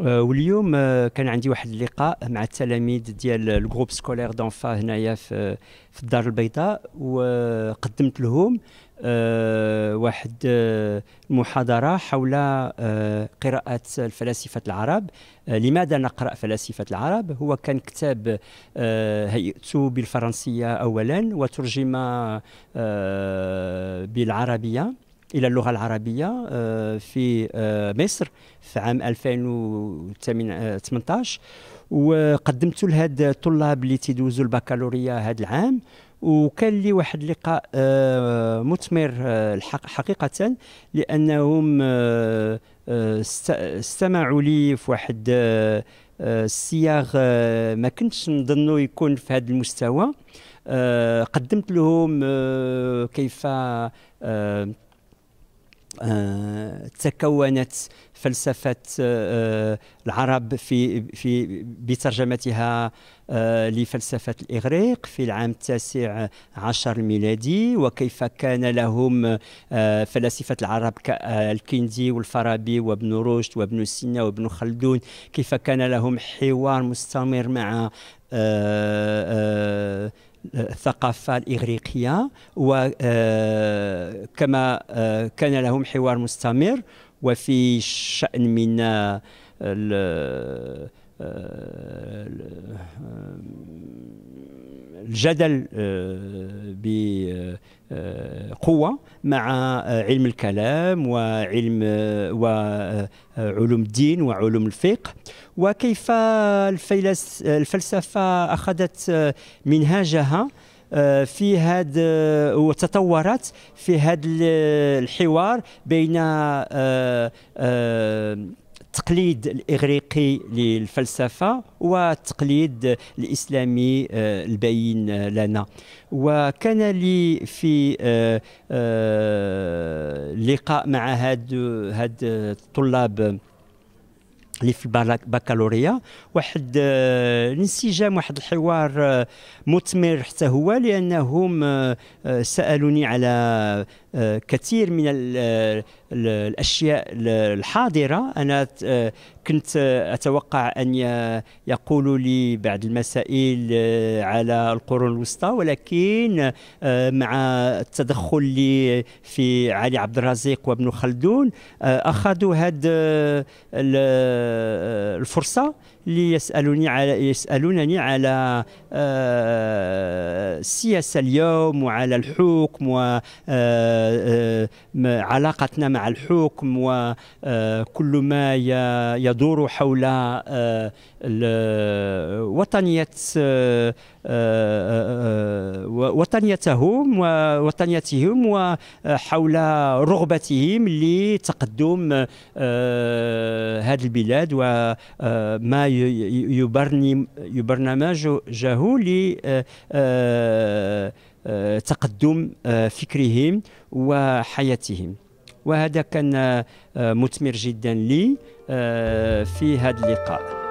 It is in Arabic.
آه، واليوم آه، كان عندي واحد اللقاء مع التلاميذ ديال الجروب سكولير دونفا هنايا في في الدار البيضاء وقدمت لهم آه، واحد المحاضره حول قراءه الفلاسفه العرب لماذا نقرا فلاسفه العرب هو كان كتاب هيئته بالفرنسيه اولا وترجم بالعربيه الى اللغه العربيه آه، في آه، مصر في عام 2018 وقدمت لهاد الطلاب اللي تيدوزوا البكالوريا هذا العام وكان لي واحد اللقاء آه، مثمر حقيقه لانهم استمعوا لي في واحد الصياغ ما كنتش نظنه يكون في هذا المستوى قدمت لهم كيف تكونت فلسفة آه، آه، العرب في في بترجمتها آه، لفلسفة الإغريق في العام التاسع عشر الميلادي وكيف كان لهم فلاسفة العرب كالكندي والفارابي وابن رشد وابن سينا وابن خلدون كيف كان لهم حوار مستمر مع الثقافة الإغريقية وكما آه، آه، كان لهم حوار مستمر وفي شأن من آه، الجدل آه، بقوه آه، مع آه، علم الكلام وعلم وعلوم الدين وعلوم الفقه وكيف الفلسفه اخذت منهاجها في هذا وتطورت في هذا الحوار بين التقليد الاغريقي للفلسفه والتقليد الاسلامي آه، البين لنا وكان لي في آه، آه، لقاء مع هاد هاد الطلاب اللي في البكالوريا واحد الانسجام واحد الحوار مثمر حتى هو لانهم سالوني على كثير من الاشياء الحاضره انا كنت اتوقع ان يقولوا لي بعض المسائل آه، على القرون الوسطى ولكن آه، مع التدخل لي في علي عبد الرزيق وابن خلدون آه، اخذوا هذه الفرصه ليسالوني على يسألونني على السياسة آه، اليوم وعلى الحكم وعلاقتنا آه، آه، مع الحكم وكل ما يدور حول وطنية وطنيتهم ووطنيتهم وحول رغبتهم لتقدم هذه البلاد وما يبرنمجه لتقدم فكرهم وحياتهم وهذا كان مثمر جدا لي في هذا اللقاء